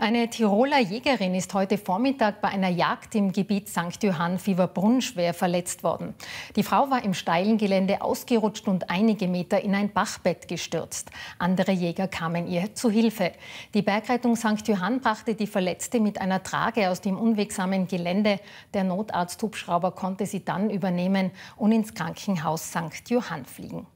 Eine Tiroler Jägerin ist heute Vormittag bei einer Jagd im Gebiet St. Johann Fieberbrunn schwer verletzt worden. Die Frau war im steilen Gelände ausgerutscht und einige Meter in ein Bachbett gestürzt. Andere Jäger kamen ihr zu Hilfe. Die Bergrettung St. Johann brachte die Verletzte mit einer Trage aus dem unwegsamen Gelände. Der Notarzt Hubschrauber konnte sie dann übernehmen und ins Krankenhaus St. Johann fliegen.